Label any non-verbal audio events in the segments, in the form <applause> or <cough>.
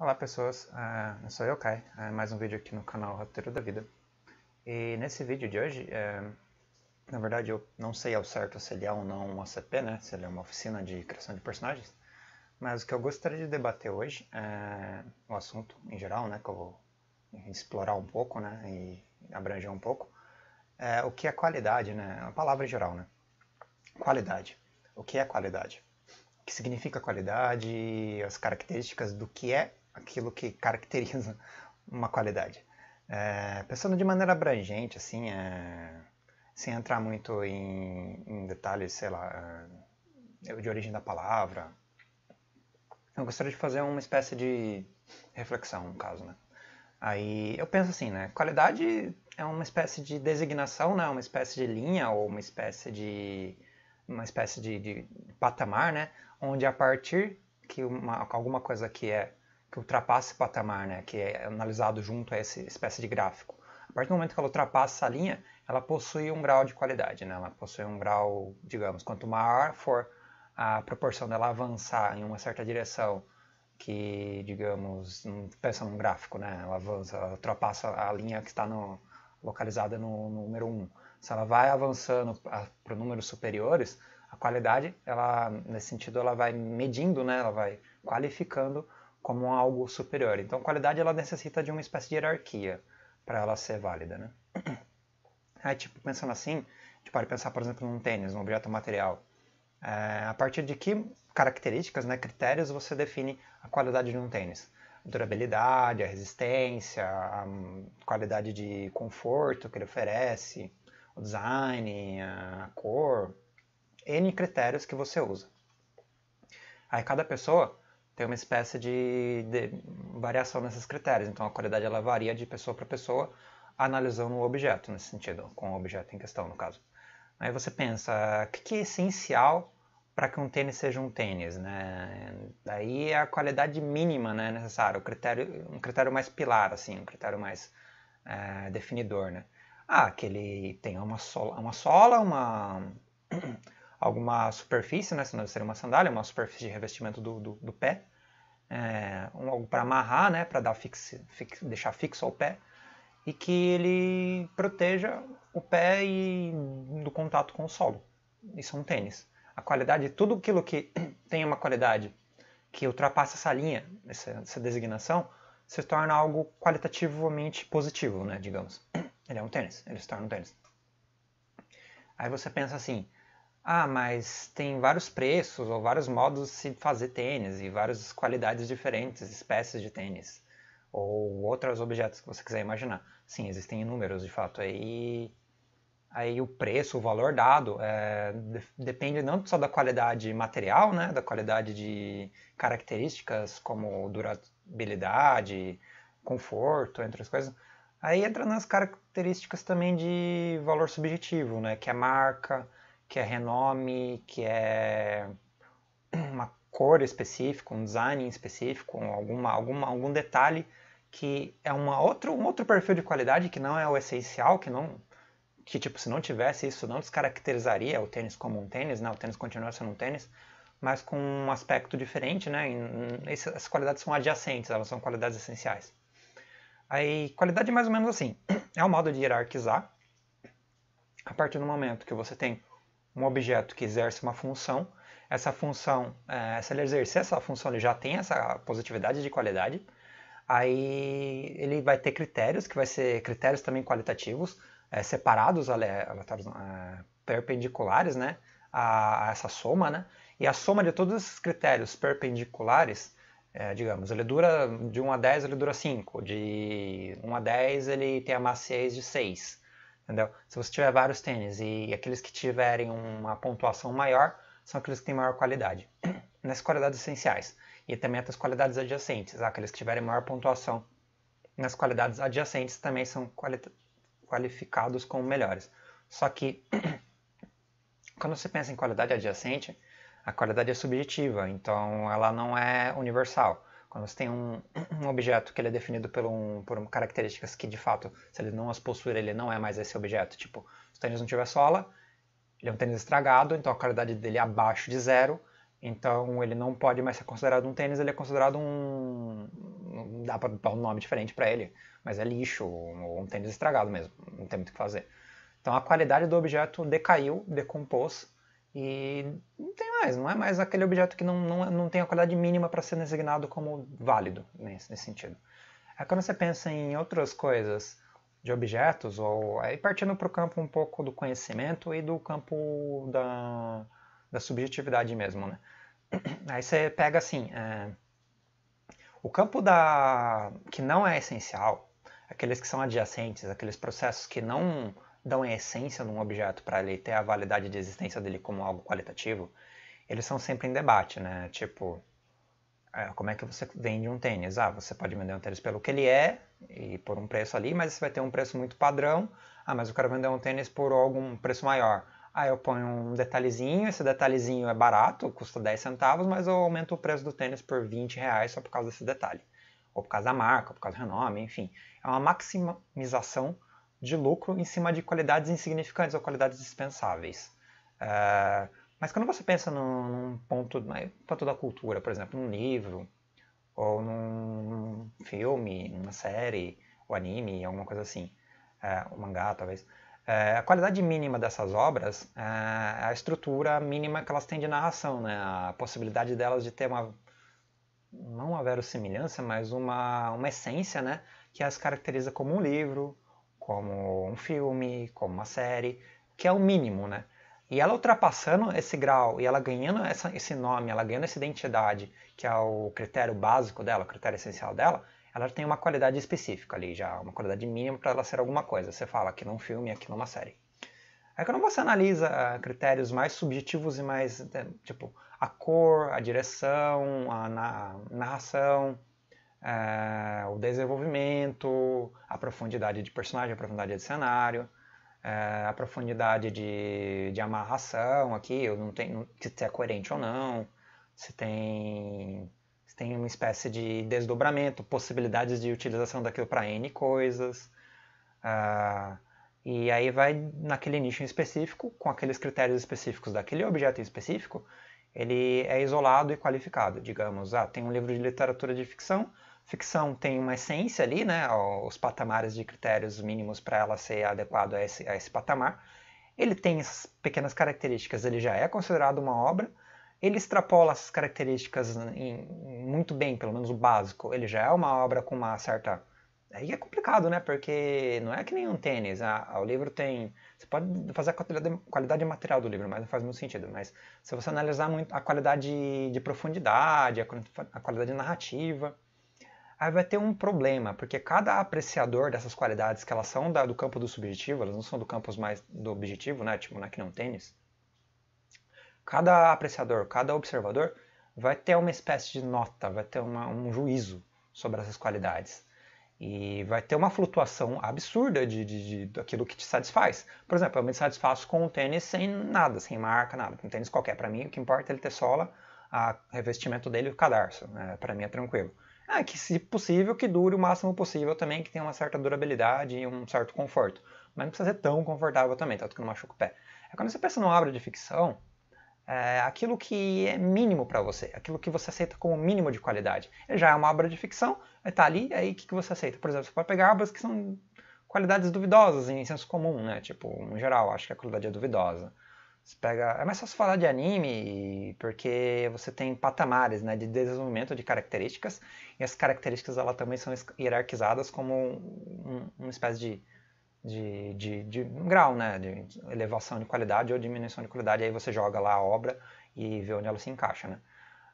Olá pessoas, uh, eu sou eu, Kai, uh, ah, mais um vídeo aqui no canal Roteiro da Vida. E nesse vídeo de hoje, uh, na verdade eu não sei ao certo se ele é ou não um OCP, né? se ele é uma oficina de criação de personagens, mas o que eu gostaria de debater hoje, é o assunto em geral, né, que eu vou explorar um pouco né, e abranger um pouco, é o que é qualidade, né? a palavra em geral, né? qualidade. O que é qualidade? O que significa qualidade, as características do que é aquilo que caracteriza <laughs> uma qualidade. É, pensando de maneira abrangente, assim, é, sem entrar muito em, em detalhes, sei lá, é, de origem da palavra, eu gostaria de fazer uma espécie de reflexão, no caso, né? Aí eu penso assim, né? Qualidade é uma espécie de designação, né? Uma espécie de linha ou uma espécie de uma espécie de, de patamar, né? Onde a partir que uma, alguma coisa que é que ultrapassa esse patamar, né, que é analisado junto a essa espécie de gráfico. A partir do momento que ela ultrapassa essa linha, ela possui um grau de qualidade, né? ela possui um grau, digamos, quanto maior for a proporção dela avançar em uma certa direção, que, digamos, pensando num gráfico, né? ela avança, ela ultrapassa a linha que está no, localizada no, no número 1. Se ela vai avançando para números superiores, a qualidade, ela, nesse sentido, ela vai medindo, né? ela vai qualificando como algo superior. Então, qualidade ela necessita de uma espécie de hierarquia para ela ser válida, né? <clears throat> Aí, tipo, pensando assim, a gente pode pensar, por exemplo, num tênis, um objeto material. É, a partir de que características, né, critérios você define a qualidade de um tênis? A durabilidade, a resistência, a qualidade de conforto que ele oferece, o design, a cor, N critérios que você usa. Aí cada pessoa tem uma espécie de, de variação nesses critérios. Então a qualidade ela varia de pessoa para pessoa, analisando o objeto nesse sentido, com o objeto em questão no caso. Aí você pensa, o que, que é essencial para que um tênis seja um tênis, né? Daí é a qualidade mínima, né, necessária, o critério, um critério mais pilar, assim, um critério mais é, definidor, né? Ah, que ele tenha uma sola, uma sola, <clears throat> uma alguma superfície, né, senão seria uma sandália, uma superfície de revestimento do, do, do pé, é, um, algo para amarrar, né, para dar fix, fix, deixar fixo ao pé e que ele proteja o pé e do contato com o solo. Isso é um tênis. A qualidade, tudo aquilo que <clears throat> tem uma qualidade que ultrapassa essa linha, essa, essa designação, se torna algo qualitativamente positivo, né, digamos. <clears throat> Ele é um tênis, ele se torna um tênis. Aí você pensa assim, ah, mas tem vários preços ou vários modos de se fazer tênis e várias qualidades diferentes, espécies de tênis ou outros objetos que você quiser imaginar. Sim, existem inúmeros de fato. Aí, aí o preço, o valor dado, é, depende não só da qualidade material, né, da qualidade de características como durabilidade, conforto, entre as coisas. Aí entra nas características também de valor subjetivo, né, que é marca que é renome, que é uma cor específica, um design específico, alguma, alguma, algum detalhe que é uma outro, um outro perfil de qualidade que não é o essencial, que não que tipo se não tivesse isso não descaracterizaria o tênis como um tênis, né? O tênis continua sendo um tênis, mas com um aspecto diferente, né? Hum, essas qualidades são adjacentes, elas são qualidades essenciais. Aí qualidade é mais ou menos assim, <clears throat> é um modo de hierarquizar a partir do momento que você tem um objeto que exerce uma função, essa função, é, se ele exercer essa função, ele já tem essa positividade de qualidade, aí ele vai ter critérios, que vai ser critérios também qualitativos, é, separados, aleatórios, é, perpendiculares, né, a, a, essa soma, né, e a soma de todos esses critérios perpendiculares, é, digamos, ele dura, de 1 a 10 ele dura 5, de 1 a 10 ele tem a maciez de 6, entendeu? Se você tiver vários tênis e aqueles que tiverem uma pontuação maior, são aqueles que têm maior qualidade. <clears throat> Nas qualidades essenciais. E também as qualidades adjacentes. Aqueles que tiverem maior pontuação nas qualidades adjacentes também são quali qualificados como melhores. Só que, <clears throat> quando você pensa em qualidade adjacente, a qualidade é subjetiva, então ela não é universal. Quando você tem um, um objeto que ele é definido por, um, por características que, de fato, se ele não as possuir, ele não é mais esse objeto. Tipo, se o tênis não tiver sola, ele é um tênis estragado, então a qualidade dele é abaixo de zero, então ele não pode mais ser considerado um tênis, ele é considerado um. dá para dar um nome diferente para ele, mas é lixo, ou um tênis estragado mesmo, não tem muito o que fazer. Então a qualidade do objeto decaiu, decompôs, e não tem mais, não é mais aquele objeto que não, não, não tem a qualidade mínima para ser designado como válido nesse, nesse sentido. É quando você pensa em outras coisas de objetos, ou aí partindo para o campo um pouco do conhecimento e do campo da, da subjetividade mesmo, né? <clears throat> Aí você pega assim, é, o campo da que não é essencial, aqueles que são adjacentes, aqueles processos que não dão a essência num objeto para ele ter a validade de existência dele como algo qualitativo, eles são sempre em debate, né? Tipo, é, como é que você vende um tênis? Ah, você pode vender um tênis pelo que ele é e por um preço ali, mas você vai ter um preço muito padrão. Ah, mas eu quero vender um tênis por algum preço maior. Ah, eu ponho um detalhezinho, esse detalhezinho é barato, custa 10 centavos, mas eu aumento o preço do tênis por 20 reais só por causa desse detalhe. Ou por causa da marca, por causa do renome, enfim. É uma maximização de lucro em cima de qualidades insignificantes ou qualidades dispensáveis. Uh, mas quando você pensa num, num ponto, num né, ponto da cultura, por exemplo, num livro, ou num filme, numa série, ou anime, alguma coisa assim, é, uh, um mangá talvez, é, a qualidade mínima dessas obras é, é a estrutura mínima que elas têm de narração, né? a possibilidade delas de ter uma, não uma verossimilhança, mas uma, uma essência né? que as caracteriza como um livro, como um filme, como uma série, que é o mínimo, né? E ela ultrapassando esse grau, e ela ganhando essa, esse nome, ela ganhando essa identidade, que é o critério básico dela, o critério essencial dela, ela tem uma qualidade específica ali já, uma qualidade mínima para ela ser alguma coisa. Você fala aqui num filme, aqui numa série. Aí é quando você analisa ah, critérios mais subjetivos e mais, eh, tipo, a cor, a direção, a narração, é, o desenvolvimento, a profundidade de personagem, a profundidade de cenário, é, a profundidade de, de amarração aqui, eu não tenho se é coerente ou não, se tem, se tem uma espécie de desdobramento, possibilidades de utilização daquilo para N coisas. Ah, e aí vai naquele nicho específico, com aqueles critérios específicos daquele objeto específico, ele é isolado e qualificado. Digamos, ah, tem um livro de literatura de ficção, ficção tem uma essência ali, né? Os patamares de critérios mínimos para ela ser adequado a esse, a esse patamar. Ele tem essas pequenas características, ele já é considerado uma obra. Ele extrapola essas características em, muito bem, pelo menos o básico. Ele já é uma obra com uma certa. Aí é complicado, né? Porque não é que nem um tênis. Ah, ah, o livro tem. Você pode fazer a qualidade material do livro, mas não faz muito sentido. Mas se você analisar muito a qualidade de profundidade, a qualidade narrativa aí vai ter um problema, porque cada apreciador dessas qualidades, que elas são da, do campo do subjetivo, elas não são do campo mais do objetivo, né? Tipo, é que não tênis. Cada apreciador, cada observador vai ter uma espécie de nota, vai ter uma, um juízo sobre essas qualidades. E vai ter uma flutuação absurda de, de, de, daquilo que te satisfaz. Por exemplo, eu me satisfaço com um tênis sem nada, sem marca, nada. Um tênis qualquer. Para mim, o que importa é ele ter sola, a revestimento dele e o cadarço. Né? Para mim é tranquilo. Ah, que se possível, que dure o máximo possível também, que tenha uma certa durabilidade e um certo conforto. Mas não precisa ser tão confortável também, tanto que não machuca o pé. É quando você pensa numa obra de ficção, é aquilo que é mínimo para você, aquilo que você aceita como mínimo de qualidade. Já é uma obra de ficção, está ali, aí o que, que você aceita? Por exemplo, você pode pegar obras que são qualidades duvidosas em senso comum, né? Tipo, em geral, acho que a qualidade é duvidosa. Você pega, é mais fácil falar de anime porque você tem patamares né, de desenvolvimento de características e as características ela também são hierarquizadas como um, uma espécie de, de, de, de um grau né, de elevação de qualidade ou diminuição de qualidade. Aí você joga lá a obra e vê onde ela se encaixa. Né?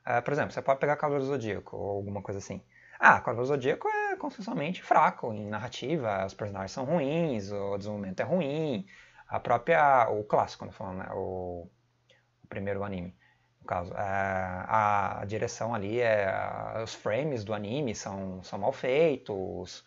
Uh, por exemplo, você pode pegar Cavalo Zodíaco ou alguma coisa assim. Ah, Cavalo Zodíaco é consensualmente fraco em narrativa, os personagens são ruins, o desenvolvimento é ruim, a própria. O clássico, né, falando, né? O, o primeiro anime no caso. É, a, direção ali é. Os frames do anime são, são mal feitos,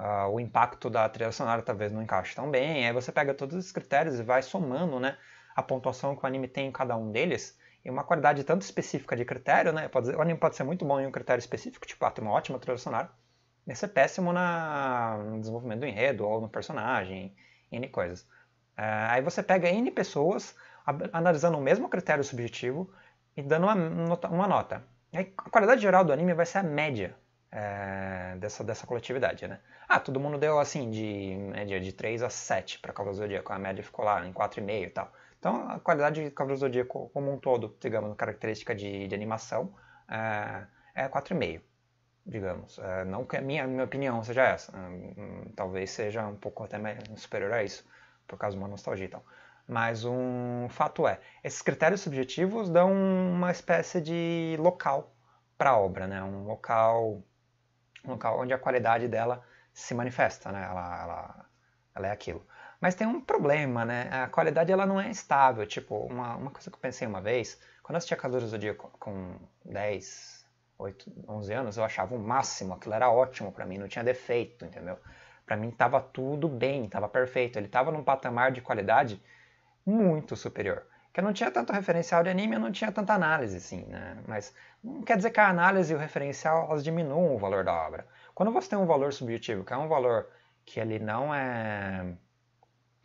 uh, o impacto da trilha sonora talvez não encaixe tão bem. Aí você pega todos esses critérios e vai somando né, a pontuação que o anime tem em cada um deles. E uma qualidade tanto específica de critério, né? Pode, o anime pode ser muito bom em um critério específico, tipo, ah, tem uma ótima trilha sonora, e ser é péssimo na, no desenvolvimento do enredo ou no personagem, N coisas. Ah, aí você pega N pessoas analisando o mesmo critério subjetivo e dando uma, uma nota. Aí, a qualidade geral do anime vai ser a média eh, dessa, dessa coletividade, né? Ah, todo mundo deu assim de média de 3 a 7 para Cavalo Zodíaco, a média ficou lá em 4,5 e tal. Então a qualidade de Cavalo Zodíaco como um todo, digamos, característica de, de animação, eh, é, é 4,5, digamos. Eh, não que a minha, minha opinião seja essa, hum, talvez seja um pouco até mais superior a isso por causa de uma nostalgia e tal. Mas um fato é, esses critérios subjetivos dão uma espécie de local para a obra, né? Um local, um local onde a qualidade dela se manifesta, né? Ela, ela, ela é aquilo. Mas tem um problema, né? A qualidade ela não é estável. Tipo, uma, uma coisa que eu pensei uma vez, quando eu assistia Cavaleiros do Dia com 10, 8, 11 anos, eu achava o máximo, aquilo era ótimo para mim, não tinha defeito, entendeu? Para mim estava tudo bem, estava perfeito. Ele estava num patamar de qualidade muito superior. Que eu não tinha tanto referencial de anime, eu não tinha tanta análise, assim, né? Mas não quer dizer que a análise e o referencial elas diminuam o valor da obra. Quando você tem um valor subjetivo, que é um valor que ele não é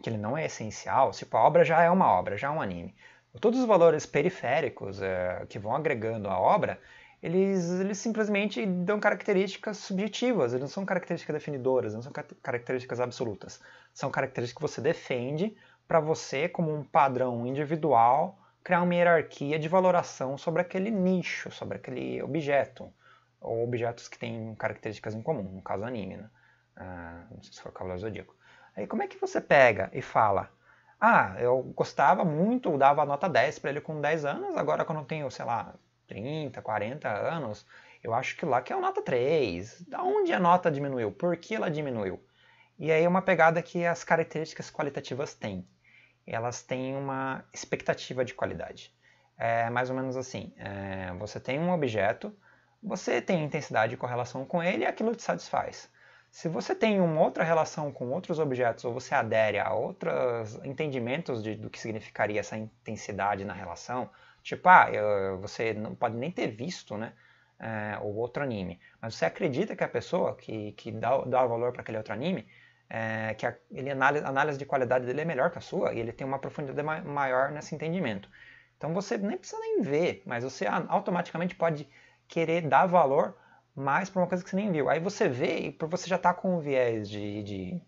que ele não é essencial, tipo, a obra já é uma obra, já é um anime. Todos os valores periféricos é, que vão agregando a obra, eles, eles simplesmente dão características subjetivas, eles não são características definidoras, não são características absolutas. São características que você defende para você, como um padrão individual, criar uma hierarquia de valoração sobre aquele nicho, sobre aquele objeto, ou objetos que têm características em comum, no caso anime, né? ah, não sei se foi o Cavaleiro Zodíaco. Aí como é que você pega e fala, ah, eu gostava muito, eu dava nota 10 para ele com 10 anos, agora quando eu tenho, sei lá, 30, 40 anos, eu acho que lá que é o nota 3. Da onde a nota diminuiu? Por que ela diminuiu? E aí é uma pegada que as características qualitativas têm. Elas têm uma expectativa de qualidade. É mais ou menos assim: é, você tem um objeto, você tem intensidade e correlação com ele e aquilo te satisfaz. Se você tem uma outra relação com outros objetos, ou você adere a outros entendimentos de, do que significaria essa intensidade na relação, tipo, ah, eu, você não pode nem ter visto, né? É, outro anime. Mas você acredita que a pessoa que, que dá, dá valor para aquele outro anime, é, que a, ele, a análise de qualidade dele é melhor que a sua e ele tem uma profundidade maior nesse entendimento. Então você nem precisa nem ver, mas você automaticamente pode querer dar valor mas para uma coisa que você nem viu. Aí você vê e você já está com um viés de, de,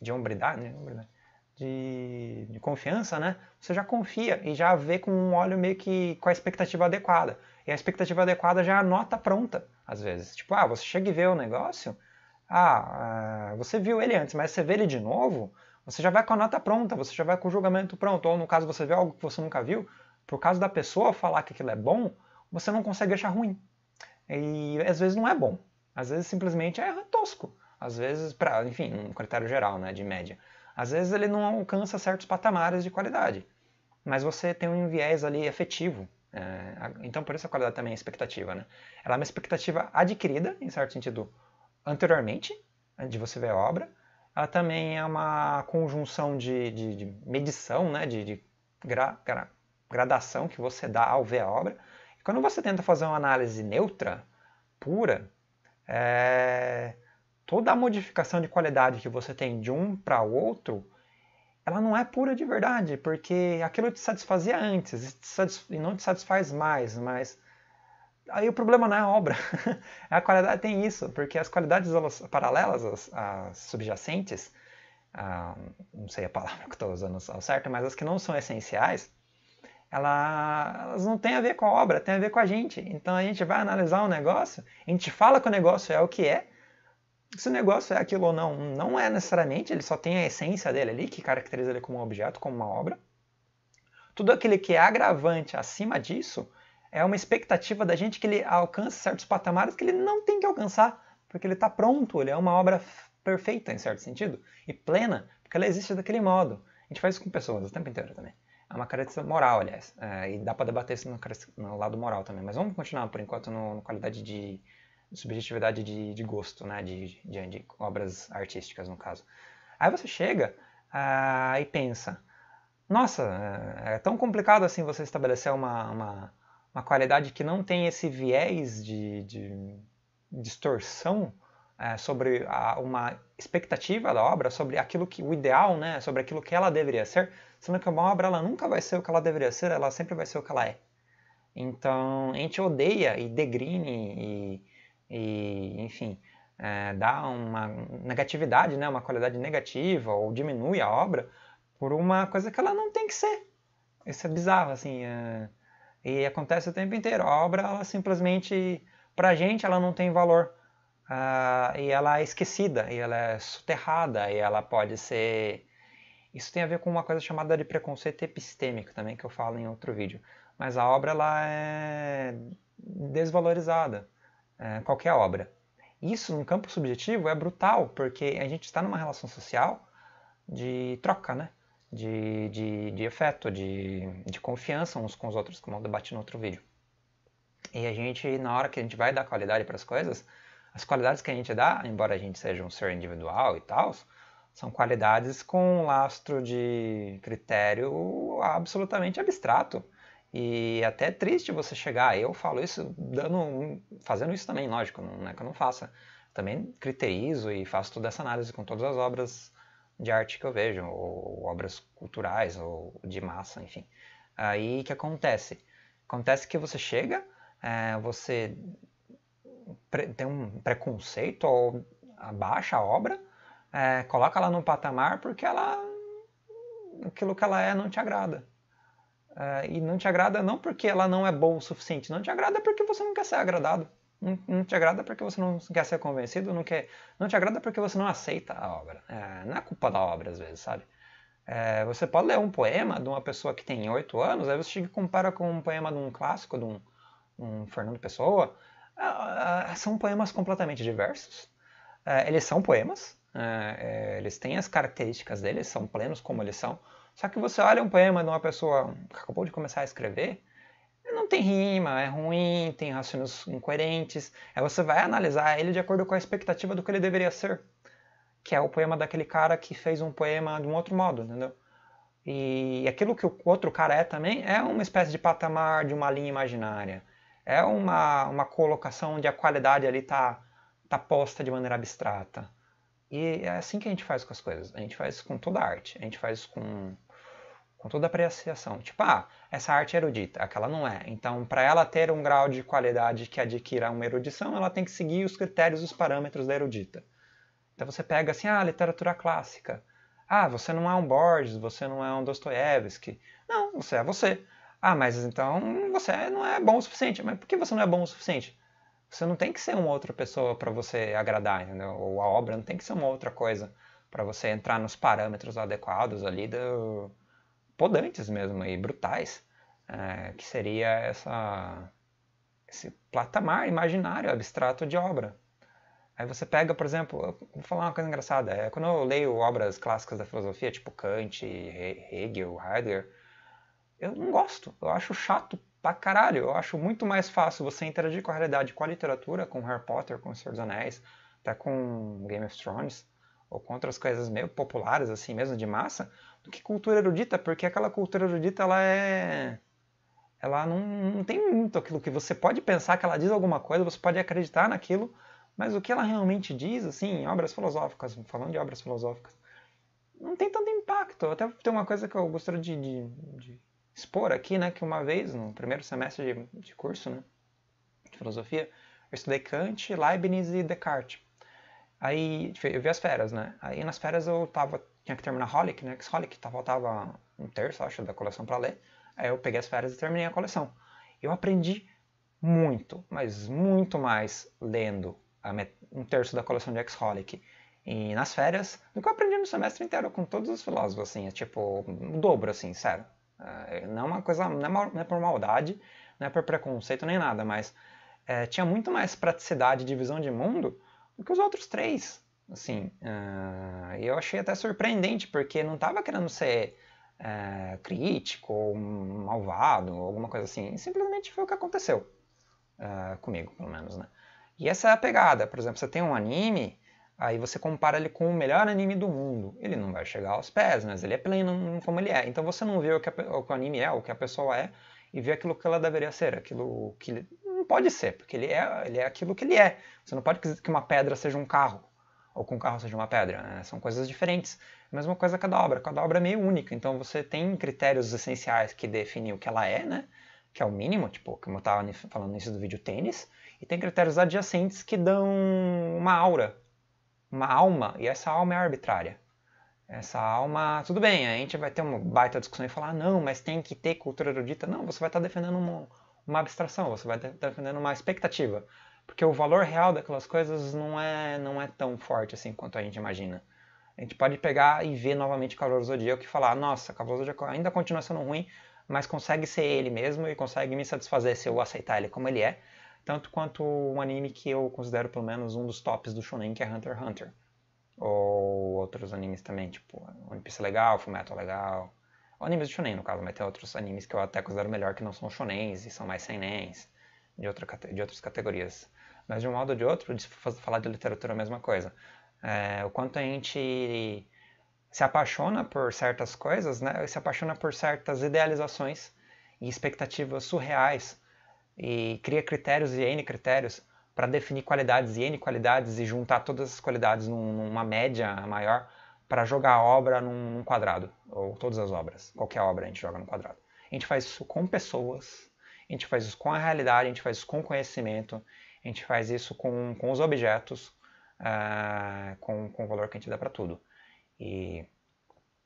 de hombridade, né? de, de confiança, né? Você já confia e já vê com um olho meio que com a expectativa adequada. E a expectativa adequada já é a nota pronta, às vezes. Tipo, ah, você chega e vê o negócio, ah, ah, você viu ele antes, mas você vê ele de novo, você já vai com a nota pronta, você já vai com o julgamento pronto. Ou no caso, você vê algo que você nunca viu, por causa da pessoa falar que aquilo é bom, você não consegue achar ruim. E às vezes não é bom. Às vezes simplesmente é tosco. Às vezes, pra, enfim, um critério geral, né, de média. Às vezes ele não alcança certos patamares de qualidade. Mas você tem um viés ali afetivo. É, então por isso a qualidade também é expectativa, né? Ela é uma expectativa adquirida, em certo sentido, anteriormente, né, de você ver a obra. Ela também é uma conjunção de, de, de medição, né, de, de gra, gra, gradação que você dá ao ver a obra quando você tenta fazer uma análise neutra, pura, é... toda a modificação de qualidade que você tem de um para o outro, ela não é pura de verdade, porque aquilo te satisfazia antes te satisf... e não te satisfaz mais, mas aí o problema não é a obra. <laughs> a qualidade tem isso, porque as qualidades elas, paralelas, as, as subjacentes, ah, não sei a palavra que estou usando ao certo, mas as que não são essenciais, ela, elas não têm a ver com a obra, tem a ver com a gente. Então a gente vai analisar um negócio, a gente fala que o negócio é o que é, se o negócio é aquilo ou não, não é necessariamente, ele só tem a essência dele ali, que caracteriza ele como um objeto, como uma obra. Tudo aquilo que é agravante acima disso é uma expectativa da gente que ele alcance certos patamares que ele não tem que alcançar, porque ele está pronto, ele é uma obra perfeita, em certo sentido, e plena, porque ela existe daquele modo. A gente faz isso com pessoas o tempo inteiro também é uma característica moral, aliás. É, e dá para debater isso no, no, lado moral também. Mas vamos continuar, por enquanto, na qualidade de, subjetividade de, de, gosto, né? De, de, obras artísticas, no caso. Aí você chega ah, e pensa, nossa, é, é tão complicado assim você estabelecer uma, uma, uma qualidade que não tem esse viés de distorção é, sobre a, uma expectativa da obra, sobre aquilo que o ideal, né, sobre aquilo que ela deveria ser, sendo que uma obra ela nunca vai ser o que ela deveria ser, ela sempre vai ser o que ela é. Então a gente odeia e degrine e, e enfim é, dá uma negatividade, né, uma qualidade negativa ou diminui a obra por uma coisa que ela não tem que ser. Isso é bizarro assim é, e acontece o tempo inteiro. A obra ela simplesmente para a gente ela não tem valor uh, e ela é esquecida, e ela é soterrada, e ela pode ser. Isso tem a ver com uma coisa chamada de preconceito epistêmico também, que eu falo em outro vídeo. Mas a obra ela é desvalorizada, é, qualquer obra. Isso no campo subjetivo é brutal, porque a gente está numa relação social de troca, né? De, de, de afeto, de, de confiança uns com os outros, como eu debati no outro vídeo. E a gente, na hora que a gente vai dar qualidade para as coisas, as qualidades que a gente dá, embora a gente seja um ser individual e tal, são qualidades com um lastro de critério absolutamente abstrato. E até é triste você chegar, eu falo isso dando, fazendo isso também, lógico, não é que eu não faça. Também criterizo e faço toda essa análise com todas as obras de arte que eu vejo, ou obras culturais, ou de massa, enfim. Aí o que acontece? Acontece que você chega, é, você tem um preconceito ou abaixa a obra, é, coloca ela num patamar porque ela aquilo que ela é não te agrada. É, e não te agrada não porque ela não é boa o suficiente, não te agrada porque você não quer ser agradado. Não, te agrada porque você não quer ser convencido, não, quer, não te agrada porque você não aceita a obra. É, não é culpa da obra, às vezes, sabe? É, você pode ler um poema de uma pessoa que tem 8 anos, aí você chega e compara com um poema de um clássico, de um, um Fernando Pessoa, ah, ah, são poemas completamente diversos. Ah, eles são poemas, é, eles têm as características deles, são plenos como eles são. Só que você olha um poema de uma pessoa que acabou de começar a escrever, não tem rima, é ruim, tem raciocínios incoerentes. Aí você vai analisar ele de acordo com a expectativa do que ele deveria ser, que é o poema daquele cara que fez um poema de um outro modo, entendeu? E aquilo que o outro cara é também é uma espécie de patamar de uma linha imaginária é uma, uma colocação onde a qualidade ali está tá posta de maneira abstrata. E é assim que a gente faz com as coisas. A gente faz com toda a arte. A gente faz com, com toda a apreciação. Tipo, ah, essa arte é erudita, aquela não é. Então, para ela ter um grau de qualidade que adquira uma erudição, ela tem que seguir os critérios, os parâmetros da erudita. Então você pega assim, ah, literatura clássica. Ah, você não é um Borges, você não é um Dostoiévski. Não, você é você. Ah, mas então você não é bom o suficiente. Mas por que você não é bom o suficiente? Você não tem que ser uma outra pessoa para você agradar, entendeu? Ou a obra não tem que ser uma outra coisa para você entrar nos parâmetros adequados ali do podantes mesmo e brutais, é, que seria essa esse platamar imaginário abstrato de obra. Aí você pega, por exemplo, vou falar uma coisa engraçada, é, quando eu leio obras clássicas da filosofia, tipo Kant, Hegel, Heidegger, eu não gosto, eu acho chato pra caralho. Eu acho muito mais fácil você interagir com a realidade, com a literatura, com Harry Potter, com o Senhor dos Anéis, até com Game of Thrones, ou com outras coisas meio populares, assim mesmo, de massa, do que cultura erudita, porque aquela cultura erudita, ela é. Ela não, não tem muito aquilo que você pode pensar que ela diz alguma coisa, você pode acreditar naquilo, mas o que ela realmente diz, assim, em obras filosóficas, falando de obras filosóficas, não tem tanto impacto. Até tem uma coisa que eu gostaria de, de, de expor aqui, né, que uma vez, no primeiro semestre de, de curso, né, de filosofia, eu estudei Kant, Leibniz e Descartes. Aí tipo, eu vi as férias, né? Aí nas férias eu tava, tinha que terminar Holic, né? Que Holic tava, faltava um terço, acho, da coleção para ler. Aí eu peguei as férias e terminei a coleção. Eu aprendi muito, mas muito mais lendo um terço da coleção de X holic e nas férias do que eu aprendi no semestre inteiro com todos os filósofos, assim, é tipo o dobro, assim, sério. É, não é uma coisa, é não é, por maldade, não é por preconceito nem nada, mas é, tinha muito mais praticidade de visão de mundo do que os outros três. Assim, uh, eu achei até surpreendente, porque não estava querendo ser uh, crítico ou malvado, ou alguma coisa assim. Simplesmente foi o que aconteceu. Uh, comigo, pelo menos, né? E essa é a pegada. Por exemplo, você tem um anime Aí você compara ele com o melhor anime do mundo. Ele não vai chegar aos pés, mas ele é pleno como ele é. Então você não vê o que, a, o que o anime é, o que a pessoa é, e vê aquilo que ela deveria ser, aquilo que ele, não pode ser, porque ele é, ele é aquilo que ele é. Você não pode que uma pedra seja um carro, ou que um carro seja uma pedra. Né? São coisas diferentes. mesma coisa cada obra. Cada obra é meio única. Então você tem critérios essenciais que definem o que ela é, né? Que é o mínimo, tipo, como eu estava falando no início do vídeo, tênis. E tem critérios adjacentes que dão uma aura uma alma, e essa alma é arbitrária. Essa alma, tudo bem, a gente vai ter uma baita discussão e falar, não, mas tem que ter cultura erudita. Não, você vai estar tá defendendo uma, uma abstração, você vai estar tá defendendo uma expectativa. Porque o valor real daquelas coisas não é, não é tão forte assim quanto a gente imagina. A gente pode pegar e ver novamente Cavalo Zodíaco e falar, nossa, Cavalo Zodíaco ainda continua sendo ruim, mas consegue ser ele mesmo e consegue me satisfazer se eu aceitar ele como ele é tanto quanto um anime que eu considero pelo menos um dos tops do shonen, que é Hunter x Hunter. Ou outros animes também, tipo One Piece é legal, Fullmetal é legal. Ou animes de shonen, no caso, mas tem outros animes que eu até considero melhor que não são shonens e são mais senens, de, outra, de outras categorias. Mas de um modo ou de outro, de falar de literatura é a mesma coisa. É, o quanto a gente se apaixona por certas coisas, né? se apaixona por certas idealizações e expectativas surreais e cria critérios e N critérios para definir qualidades e N qualidades e juntar todas as qualidades num, numa média maior para jogar a obra num, num quadrado, ou todas as obras, qualquer obra a gente joga num quadrado. A gente faz isso com pessoas, a gente faz isso com a realidade, a gente faz isso com conhecimento, a gente faz isso com, com os objetos, uh, com, com o valor que a gente dá para tudo. E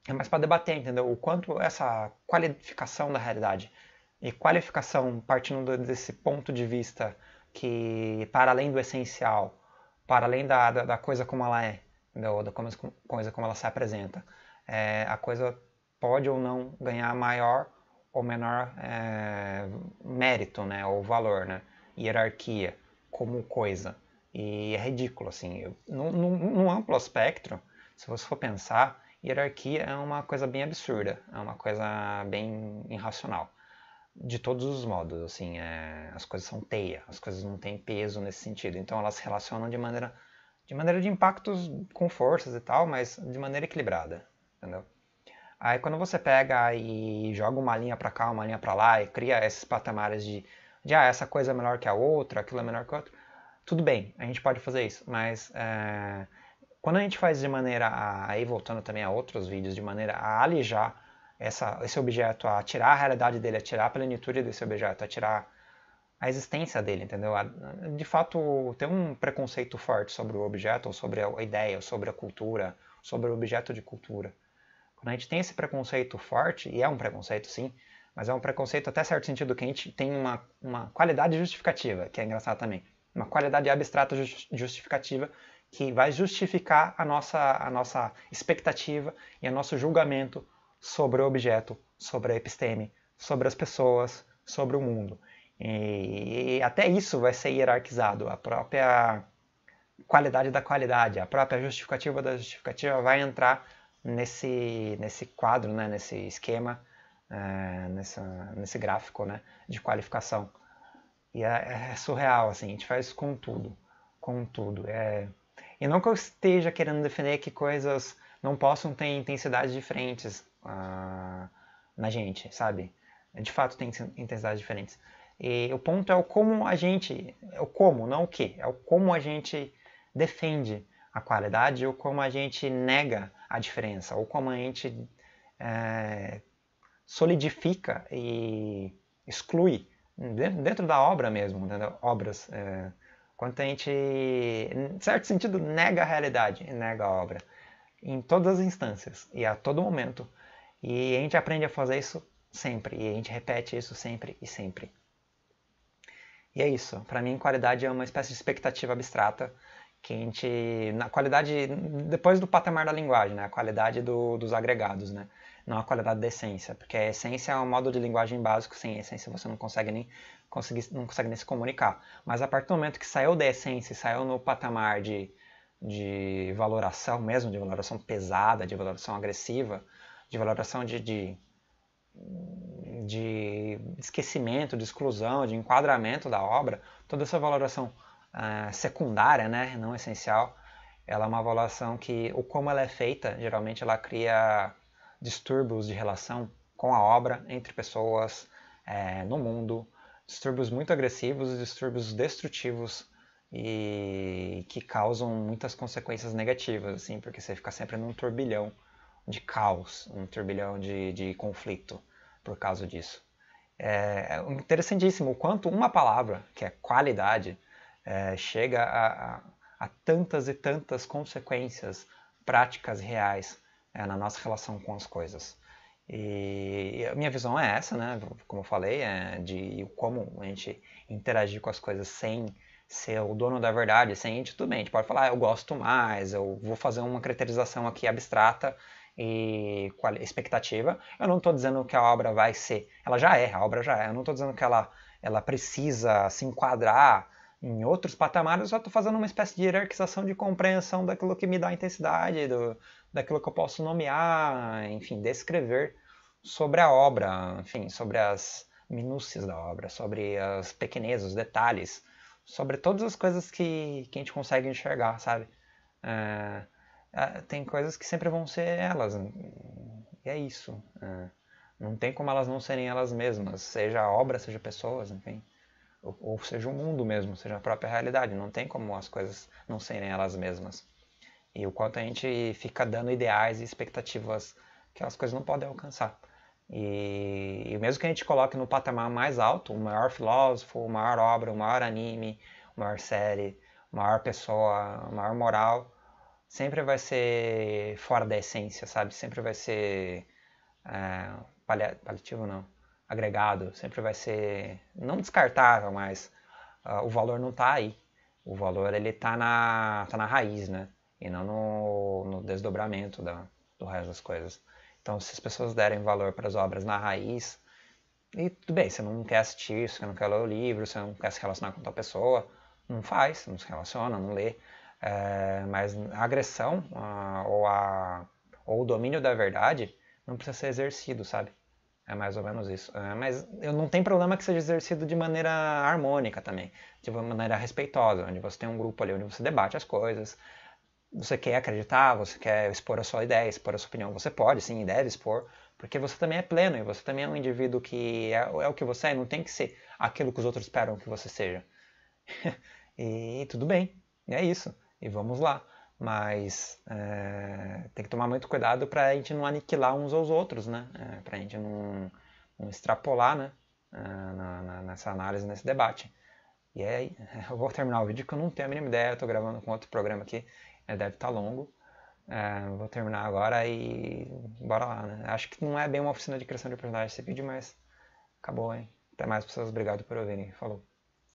é mais para debater, entendeu? O quanto essa qualificação da realidade e qualificação, partindo desse ponto de vista que, para além do essencial, para além da, da, da coisa como ela é, da, da como, coisa como ela se apresenta, é, a coisa pode ou não ganhar maior ou menor é, mérito, né, ou valor, né, hierarquia como coisa. E é ridículo, assim. Eu, num amplo espectro, se você for pensar, hierarquia é uma coisa bem absurda, é uma coisa bem irracional de todos os modos, assim, é, as coisas são teia, as coisas não têm peso nesse sentido, então elas se relacionam de maneira de maneira de impactos com forças e tal, mas de maneira equilibrada, entendeu? Aí quando você pega e joga uma linha para cá, uma linha para lá e cria esses patamares de, ah, essa coisa é melhor que a outra, aquilo é melhor que a outra, tudo bem, a gente pode fazer isso, mas é, quando a gente faz de maneira a, aí voltando também a outros vídeos, de maneira a alijar essa, esse objeto, a tirar a realidade dele, a tirar a plenitude desse objeto, a tirar a existência dele, entendeu? A, de fato, ter um preconceito forte sobre o objeto, ou sobre a ideia, ou sobre a cultura, sobre o objeto de cultura. Quando a gente tem esse preconceito forte, e é um preconceito sim, mas é um preconceito até certo sentido que a gente tem uma, uma qualidade justificativa, que é engraçado também. Uma qualidade abstrata justificativa que vai justificar a nossa, a nossa expectativa e o nosso julgamento sobre o objeto, sobre a episteme, sobre as pessoas, sobre o mundo. E, e até isso vai ser hierarquizado. A própria qualidade da qualidade, a própria justificativa da justificativa vai entrar nesse, nesse quadro, né, nesse esquema, é, nessa, nesse gráfico né, de qualificação. E é, é, surreal, assim, a gente faz com tudo, com tudo. É... E não que eu esteja querendo defender que coisas não possam ter intensidades diferentes, na gente, sabe? De fato, tem intensidades diferentes. E o ponto é o como a gente, é o como, não o que, é o como a gente defende a qualidade ou como a gente nega a diferença, ou como a gente é, solidifica e exclui dentro da obra mesmo, entendeu? Né, obras. É, quando a gente, em certo sentido, nega a realidade, nega a obra, em todas as instâncias e a todo momento. E a gente aprende a fazer isso sempre, e a gente repete isso sempre e sempre. E é isso. Para mim, qualidade é uma espécie de expectativa abstrata que a gente, na qualidade, depois do patamar da linguagem, né? a qualidade do, dos agregados, né? não a qualidade da essência, porque a essência é um modo de linguagem básico, sem essência você não consegue nem, conseguir, não consegue nem se comunicar. Mas a partir do momento que saiu da essência, saiu no patamar de, de valoração mesmo, de valoração pesada, de valoração agressiva, de valoração de, de, de esquecimento, de exclusão, de enquadramento da obra, toda essa valoração uh, secundária, né, não essencial, ela é uma avaliação que, o como ela é feita, geralmente ela cria distúrbios de relação com a obra entre pessoas é, no mundo, distúrbios muito agressivos, distúrbios destrutivos e que causam muitas consequências negativas, assim, porque você fica sempre num turbilhão de caos, um turbilhão de, de conflito por causa disso. É, é interessantíssimo o quanto uma palavra, que é qualidade, é, chega a, a, a, tantas e tantas consequências práticas reais é, na nossa relação com as coisas. E, a minha visão é essa, né? Como eu falei, é de como a gente interagir com as coisas sem ser o dono da verdade, sem a gente, tudo bem, a gente pode falar, ah, eu gosto mais, eu vou fazer uma criterização aqui abstrata e expectativa. Eu não estou dizendo que a obra vai ser, ela já é, a obra já é. Eu não estou dizendo que ela, ela precisa se enquadrar em outros patamares, eu só estou fazendo uma espécie de hierarquização de compreensão daquilo que me dá intensidade, do, daquilo que eu posso nomear, enfim, descrever sobre a obra, enfim, sobre as minúcias da obra, sobre as pequenezas, os detalhes, sobre todas as coisas que, que a gente consegue enxergar, sabe? É ah, tem coisas que sempre vão ser elas. Hum, e é isso. É. Não tem como elas não serem elas mesmas, seja a obra, seja pessoas, enfim. Ou, ou seja o mundo mesmo, seja a própria realidade. Não tem como as coisas não serem elas mesmas. E o quanto a gente fica dando ideais e expectativas que as coisas não podem alcançar. E, e mesmo que a gente coloque no patamar mais alto, o maior filósofo, a maior obra, o maior anime, a maior série, a maior pessoa, a maior moral, sempre vai ser fora da essência, sabe? Sempre vai ser é, paliativo, não, agregado, sempre vai ser não descartável, mas uh, o valor não está aí. O valor ele está na, tá na raiz, né? E não no, no desdobramento da, do resto das coisas. Então, se as pessoas derem valor para as obras na raiz, e tudo bem, você não quer assistir, você não quer ler o livro, você não quer se relacionar com tal pessoa, não faz, não se relaciona, não lê. É, mas a agressão ou, a, ou o domínio da verdade não precisa ser exercido, sabe? É mais ou menos isso. É, mas eu não tem problema que seja exercido de maneira harmônica também, de uma maneira respeitosa, onde você tem um grupo ali onde você debate as coisas. Você quer acreditar, você quer expor a sua ideia, expor a sua opinião, você pode, sim, e deve expor, porque você também é pleno e você também é um indivíduo que é, é o que você é, não tem que ser aquilo que os outros esperam que você seja. <laughs> e tudo bem, é isso e vamos lá. Mas é, tem que tomar muito cuidado para a gente não aniquilar uns aos outros, né? É, para a gente não, não extrapolar, né? É, na, na, nessa análise, nesse debate. E é aí, <laughs> eu vou terminar o vídeo que eu não tenho a mínima ideia, eu tô gravando com outro programa aqui, é, deve estar tá longo. É, vou terminar agora e bora lá, né? Acho que não é bem uma oficina de criação de personagem esse vídeo, mas acabou, hein? Até mais, pessoas. Obrigado por ouvirem. Falou.